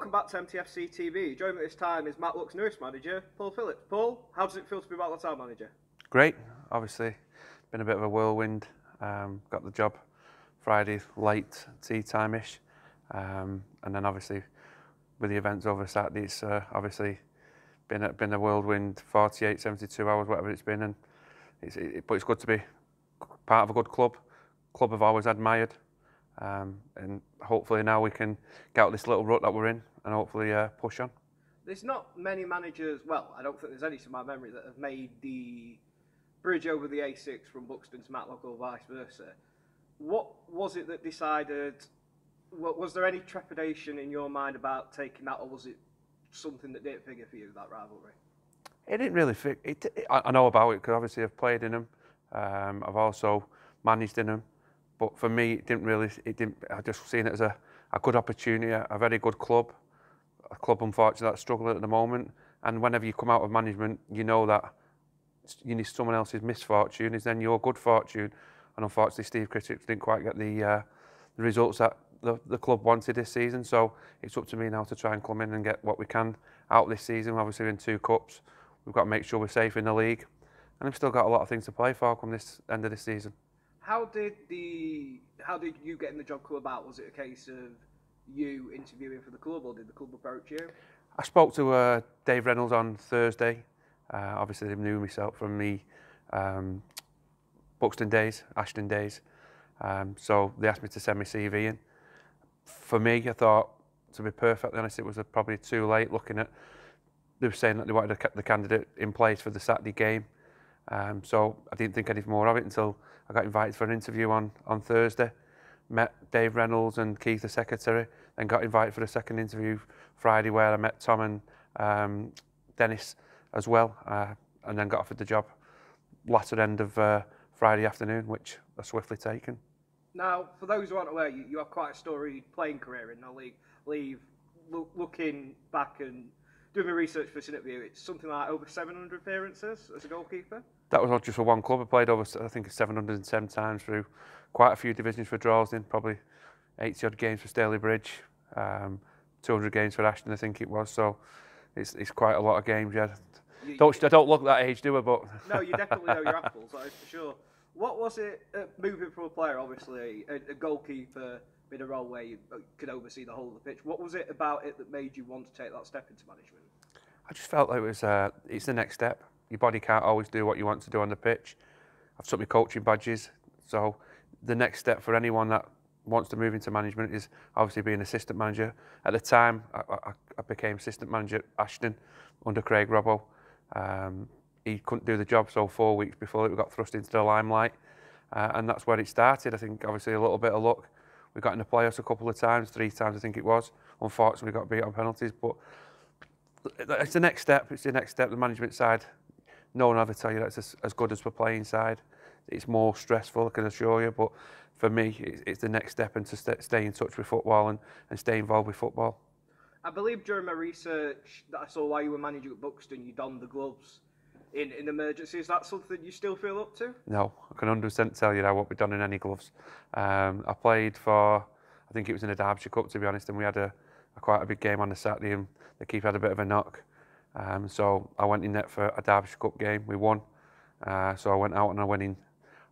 Welcome back to MTFC TV. Joining me this time is Matt Lux newest Manager, Paul Phillips. Paul, how does it feel to be Matt Lux our manager? Great, obviously. Been a bit of a whirlwind. Um, got the job Friday late, tea time ish. Um, and then obviously with the events over Saturday, it's uh, obviously been a, been a whirlwind 48, 72 hours, whatever it's been. And it's, it, but it's good to be part of a good club, club I've always admired. Um, and hopefully now we can get out this little rut that we're in and hopefully uh, push on. There's not many managers, well, I don't think there's any to my memory, that have made the bridge over the A6 from Buxton to Matlock or vice versa. What was it that decided, was there any trepidation in your mind about taking that or was it something that didn't figure for you, that rivalry? It didn't really fit. It, it, I know about it because obviously I've played in them. Um, I've also managed in them. But for me, it didn't really. It didn't. I just seen it as a, a good opportunity, a very good club, a club unfortunately that's struggling at the moment. And whenever you come out of management, you know that you need someone else's misfortune is then your good fortune. And unfortunately, Steve Critics didn't quite get the, uh, the results that the, the club wanted this season. So it's up to me now to try and come in and get what we can out this season. Obviously, we're in two cups. We've got to make sure we're safe in the league. And we've still got a lot of things to play for come this end of this season. How did the how did you getting the job come about? Was it a case of you interviewing for the club, or did the club approach you? I spoke to uh, Dave Reynolds on Thursday. Uh, obviously, they knew myself from me um, Buxton days, Ashton days. Um, so they asked me to send my CV in. For me, I thought, to be perfectly honest, it was probably too late looking at, they were saying that they wanted the candidate in place for the Saturday game. Um, so I didn't think any more of it until I got invited for an interview on, on Thursday. Met Dave Reynolds and Keith, the secretary, and got invited for a second interview Friday where I met Tom and um, Dennis as well, uh, and then got offered the job latter end of uh, Friday afternoon, which I swiftly taken. Now, for those who aren't aware, you, you have quite a storied playing career in the league. Leave, look, looking back and doing my research for this interview, it's something like over 700 appearances as a goalkeeper. That was odd just for one club. I played over, I think, 707 times through quite a few divisions for Drawsden, probably 80 odd games for Staley Bridge, um, 200 games for Ashton, I think it was. So it's, it's quite a lot of games, yeah. You, don't, you, I don't look that age, do I? But no, you definitely know your apples, that is for sure. What was it uh, moving from a player, obviously, a, a goalkeeper? in a role where you uh, could oversee the whole of the pitch. What was it about it that made you want to take that step into management? I just felt like it was uh, it's the next step. Your body can't always do what you want to do on the pitch. I've took my coaching badges, so the next step for anyone that wants to move into management is obviously being assistant manager. At the time, I, I, I became assistant manager at Ashton under Craig Robbo. Um, he couldn't do the job, so four weeks before it we got thrust into the limelight. Uh, and that's where it started. I think obviously a little bit of luck, we got in the playoffs a couple of times, three times I think it was. Unfortunately, we got beat on penalties, but it's the next step. It's the next step. The management side, no one ever tell you that's as, good as we're playing side. It's more stressful, I can assure you. But for me, it's, the next step and to stay in touch with football and, and stay involved with football. I believe during my research that I saw why you were managing at Buxton, you donned the gloves in, in emergency. Is that something you still feel up to? No, I can 100% tell you now what we've done in any gloves. Um, I played for, I think it was in a Derbyshire Cup to be honest, and we had a, a quite a big game on the Saturday, and the keeper had a bit of a knock. Um, so I went in net for a Derbyshire Cup game. We won, uh, so I went out and I went in.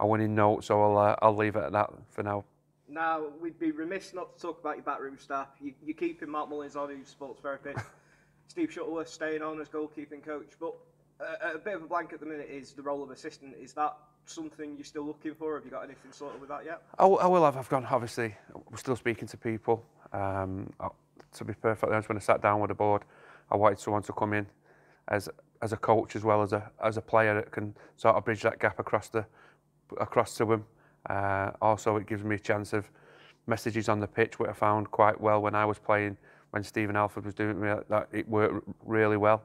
I went in note, so I'll uh, I'll leave it at that for now. Now we'd be remiss not to talk about your backroom staff. You, you're keeping Mark Mullins on, who's sports therapist. Steve Shuttleworth staying on as goalkeeping coach, but a, a bit of a blank at the minute is the role of assistant. Is that something you're still looking for? Have you got anything sorted with that yet? I, I will have. I've gone, obviously. We're still speaking to people. Um, to be perfectly honest, when I sat down with the board, I wanted someone to come in as as a coach as well as a as a player that can sort of bridge that gap across the across to them. Uh, also, it gives me a chance of messages on the pitch, which I found quite well when I was playing. When Stephen Alford was doing that, it worked really well.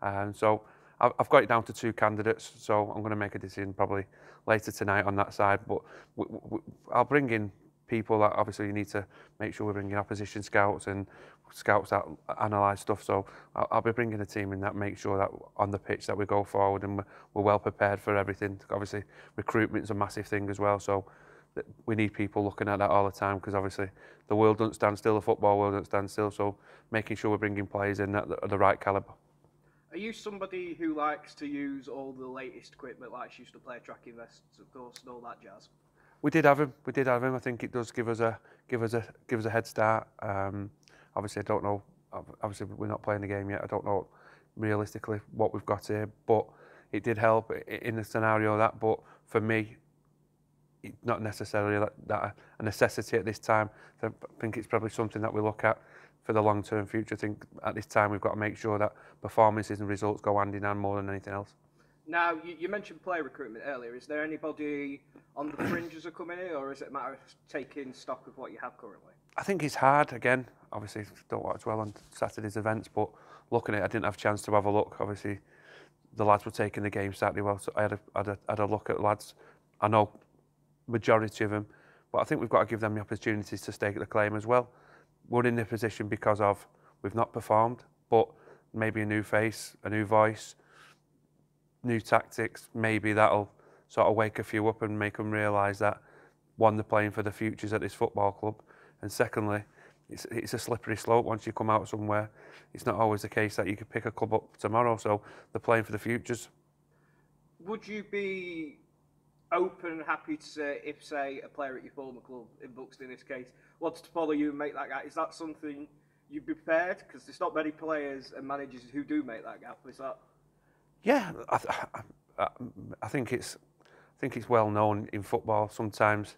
And um, so I've got it down to two candidates, so I'm going to make a decision probably later tonight on that side. But we, we, I'll bring in people that obviously you need to make sure we're bringing opposition scouts and scouts that analyse stuff. So I'll, I'll, be bringing a team in that make sure that on the pitch that we go forward and we're, we're well prepared for everything. Obviously, recruitment's a massive thing as well. So we need people looking at that all the time because obviously the world doesn't stand still, the football world doesn't stand still. So making sure we're bringing players in that are the right calibre. Are you somebody who likes to use all the latest equipment, like used to play tracking vests, of course, and all that jazz? We did have him. We did have him. I think it does give us a give us a give us a head start. Um, obviously, I don't know. Obviously, we're not playing the game yet. I don't know realistically what we've got here, but it did help in the scenario that. But for me, it's not necessarily that, a necessity at this time. I think it's probably something that we look at for the long-term future. I think at this time we've got to make sure that performances and results go hand in hand more than anything else. Now, you, you mentioned player recruitment earlier. Is there anybody on the fringes of coming in, or is it a matter of taking stock of what you have currently? I think it's hard, again, obviously, don't watch well on Saturday's events, but looking at it, I didn't have a chance to have a look. Obviously, the lads were taking the game Saturday well, so I had a, had a, had a look at lads. I know majority of them, but I think we've got to give them the opportunities to stake the claim as well we're in the position because of we've not performed, but maybe a new face, a new voice, new tactics, maybe that'll sort of wake a few up and make them realise that one, they're playing for the futures at this football club, and secondly, it's, it's a slippery slope once you come out somewhere. It's not always the case that you could pick a club up tomorrow, so they're playing for the futures. Would you be open and happy to say if, say, a player at your former club in Buxton, in this case, wants to follow you and make that gap? Is that something you'd be prepared? Because there's not many players and managers who do make that gap. Is that? Yeah, I, th I think it's I think it's well known in football. Sometimes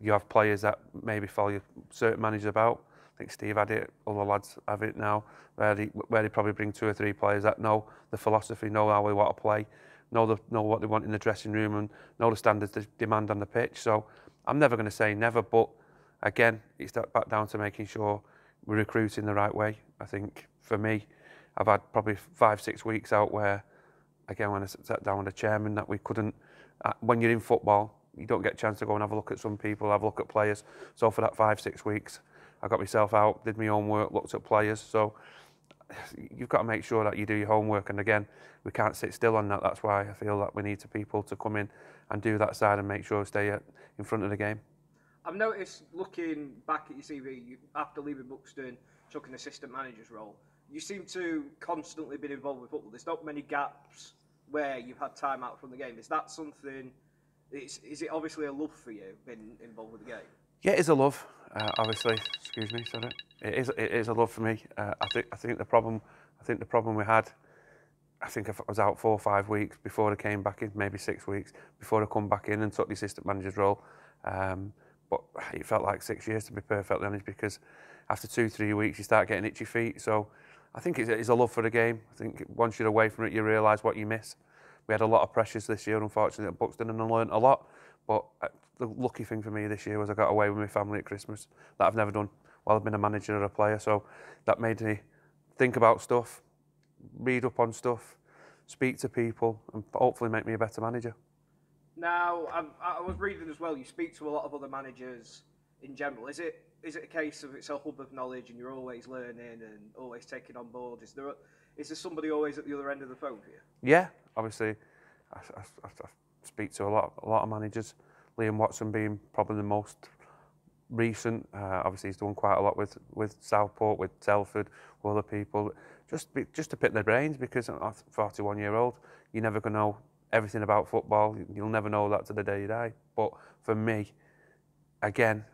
you have players that maybe follow certain managers about. I think Steve had it, all the lads have it now, where they, where they probably bring two or three players that know the philosophy, know how we want to play, know the, know what they want in the dressing room, and know the standards they demand on the pitch. So I'm never going to say never, but again, it's back down to making sure we're recruiting the right way. I think for me, I've had probably five, six weeks out where, again, when I sat down with the chairman, that we couldn't. Uh, when you're in football, you don't get a chance to go and have a look at some people, have a look at players. So for that five, six weeks, I got myself out, did my own work, looked at players. So you've got to make sure that you do your homework. And again, we can't sit still on that. That's why I feel that we need to people to come in and do that side and make sure we stay at, in front of the game. I've noticed looking back at your CV, you, after leaving Buxton, took an assistant manager's role. You seem to constantly been involved with football. There's not many gaps where you've had time out from the game. Is that something? is it obviously a love for you being involved with the game? Yeah, it is a love uh, obviously, excuse me, sorry. It is, it is a love for me. Uh, I think I think the problem I think the problem we had, I think I was out four or five weeks before I came back in, maybe six weeks before I come back in and took the assistant manager's role. Um, but it felt like six years to be perfectly honest because after two three weeks you start getting itchy feet. So I think it's, it's a love for the game. I think once you're away from it you realise what you miss. We had a lot of pressures this year, unfortunately, at Buxton, and I learned a lot. But uh, the lucky thing for me this year was I got away with my family at Christmas that I've never done while I've been a manager or a player. So that made me think about stuff, read up on stuff, speak to people, and hopefully make me a better manager. Now, I'm, i was reading as well. You speak to a lot of other managers in general. Is it is it a case of it's a hub of knowledge and you're always learning and always taking on board? Is there a, is there somebody always at the other end of the phone for you? Yeah, obviously. I, I, I, speak to a lot, a lot of managers. Liam Watson being probably the most recent. Uh, obviously, he's done quite a lot with, with Southport, with Telford, with other people. Just be, just to pick their brains because I'm 41 year old. You're never going to know everything about football. You'll never know that to the day you die. But for me, again,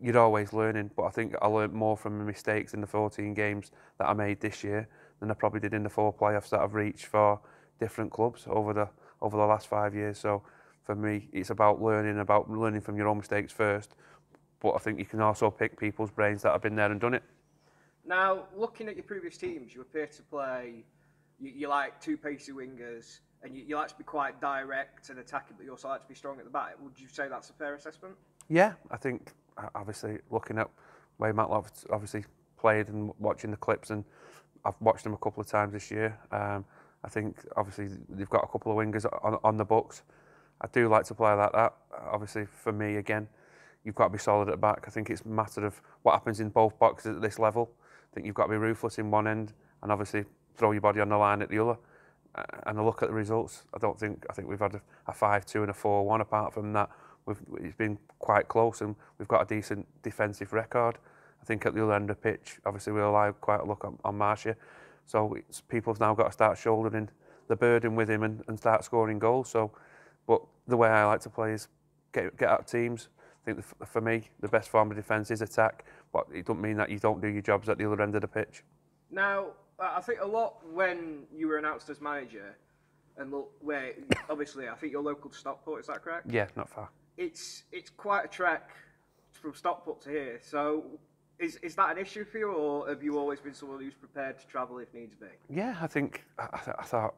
you're always learning. But I think I learned more from the mistakes in the 14 games that I made this year than I probably did in the four playoffs that I've reached for different clubs over the over the last five years. So for me, it's about learning, about learning from your own mistakes first. But I think you can also pick people's brains that have been there and done it. Now, looking at your previous teams, you appear to play, you, you like two pacey wingers, and you, you, like to be quite direct and attacking, but you also like to be strong at the back. Would you say that's a fair assessment? Yeah, I think uh, obviously looking at way Matlock obviously played and watching the clips, and I've watched him a couple of times this year. Um, I think obviously they've got a couple of wingers on, on the books. I do like to play like that. Obviously, for me, again, you've got to be solid at the back. I think it's a matter of what happens in both boxes at this level. I think you've got to be ruthless in one end and obviously throw your body on the line at the other. And a look at the results. I don't think I think we've had a five-two and a four-one. Apart from that, we've, it's been quite close, and we've got a decent defensive record. I think at the other end of the pitch, obviously we have quite a look on, on Marcia. So people have now got to start shouldering the burden with him and, and start scoring goals. So, but the way I like to play is get get out teams. I think for me the best form of defence is attack, but it doesn't mean that you don't do your jobs at the other end of the pitch. Now, I think a lot when you were announced as manager, and look, where obviously I think you're local to Stockport. Is that correct? Yeah, not far. It's it's quite a trek from Stockport to here. So is, is that an issue for you, or have you always been someone who's prepared to travel if needs be? Yeah, I think I, th I thought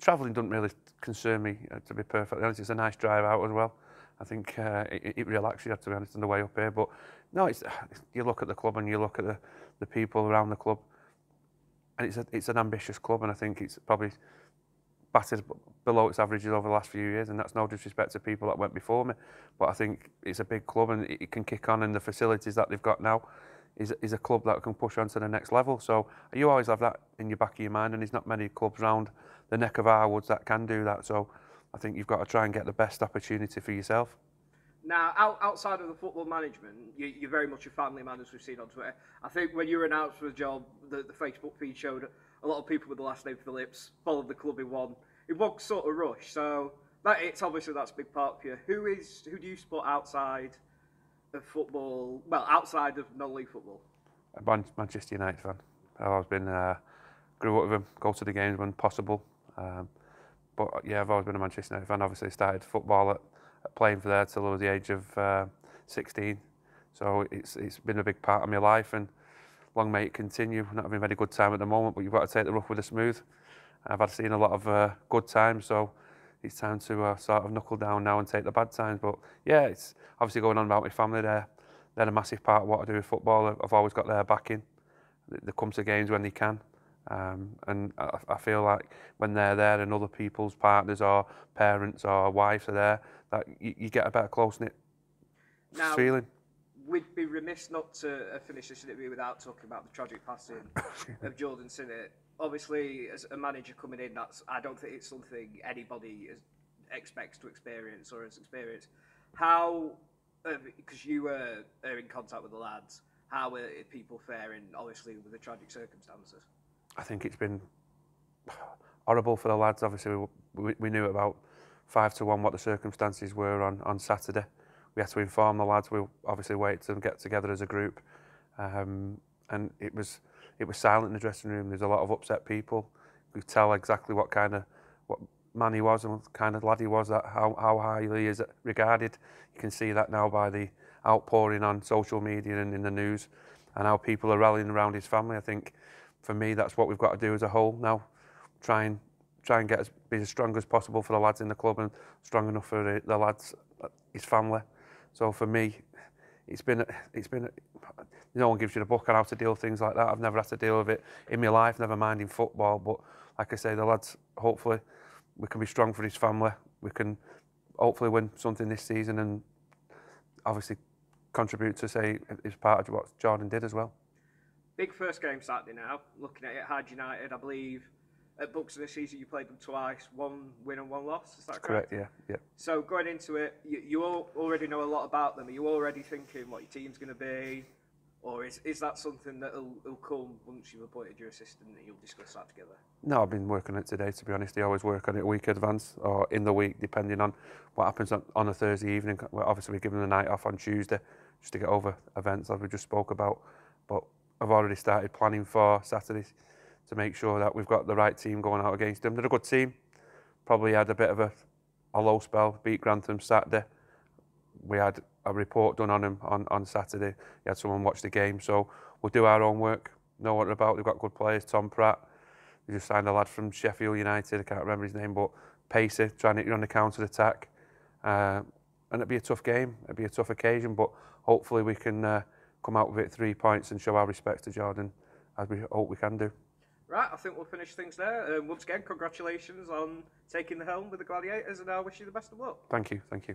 travelling doesn't really concern me, uh, to be perfectly honest. It's a nice drive out as well. I think uh, it, it relaxes you, to be honest, on the way up here. But no, it's, you look at the club and you look at the, the people around the club, and it's, a, it's an ambitious club, and I think it's probably battered below its averages over the last few years, and that's no disrespect to people that went before me. But I think it's a big club and it can kick on, and the facilities that they've got now is, is a club that can push on to the next level. So you always have that in your back of your mind, and there's not many clubs around the neck of our woods that can do that. So I think you've got to try and get the best opportunity for yourself. Now, out, outside of the football management, you, are very much a family man, as we've seen on Twitter. I think when you were announced for the job, the, the Facebook feed showed a lot of people with the last name Phillips followed the club in one it was sort of rush. So that it's obviously that's a big part of you. Who is who do you support outside of football? Well, outside of non-league football. A Manchester United fan. I've always been uh, grew up with them. Go to the games when possible. Um, but yeah, I've always been a Manchester United fan. Obviously, started football at, at playing for there till I was the age of uh, 16. So it's it's been a big part of my life and long may it continue. Not having a very good time at the moment, but you've got to take the rough with the smooth. I've had seen a lot of uh, good times, so it's time to uh, sort of knuckle down now and take the bad times. But yeah, it's obviously going on about my family there. They're a massive part of what I do with football. I've always got their backing. They come to games when they can. Um, and I, I feel like when they're there and other people's partners or parents or wives are there, that you, you get a better close-knit feeling. We'd be remiss not to uh, finish this interview without talking about the tragic passing of Jordan Sinnott obviously, as a manager coming in, that's I don't think it's something anybody is, expects to experience or has experienced. How, because um, uh, you were are in contact with the lads, how are people faring, obviously, with the tragic circumstances? I think it's been horrible for the lads. Obviously, we, we, we knew about five to one what the circumstances were on, on Saturday. We had to inform the lads. We obviously waited to get together as a group. Um, and it was it was silent in the dressing room. There's a lot of upset people. We tell exactly what kind of what man he was and what kind of lad he was, that how, how highly he is regarded. You can see that now by the outpouring on social media and in the news and how people are rallying around his family. I think for me, that's what we've got to do as a whole now. Try and try and get as, be as strong as possible for the lads in the club and strong enough for the, the lads, uh, his family. So for me, it's been it's been no one gives you the book on how to deal with things like that. I've never had to deal with it in my life, never mind in football. But like I say, the lads, hopefully, we can be strong for his family. We can hopefully win something this season and obviously contribute to say is part of what Jordan did as well. Big first game Saturday now. Looking at it, Hard United, I believe at Bucks this season, you played them twice, one win and one loss. Is that correct? correct? Yeah, yeah. So going into it, you, you all already know a lot about them. Are you already thinking what your team's going to be, or is is that something that'll come once you've appointed your assistant and you'll discuss that together? No, I've been working on it today. To be honest, I always work on it a week advance or in the week, depending on what happens on, on a Thursday evening. obviously, we're giving the night off on Tuesday just to get over events as we just spoke about, but. I've already started planning for Saturdays to make sure that we've got the right team going out against them. They're a good team. Probably had a bit of a, a low spell, beat Grantham Saturday. We had a report done on him on, on Saturday. We had someone watch the game. So we'll do our own work, know what they're about. They've got good players. Tom Pratt, they just signed a lad from Sheffield United. I can't remember his name, but Pacer, trying to run the counter attack. Uh, and it'd be a tough game. It'd be a tough occasion, but hopefully we can uh, come out with it three points and show our respect to Jordan as we hope we can do. Right, I think we'll finish things there. Um, once again, congratulations on taking the helm with the Gladiators, and I wish you the best of luck. Thank you, thank you.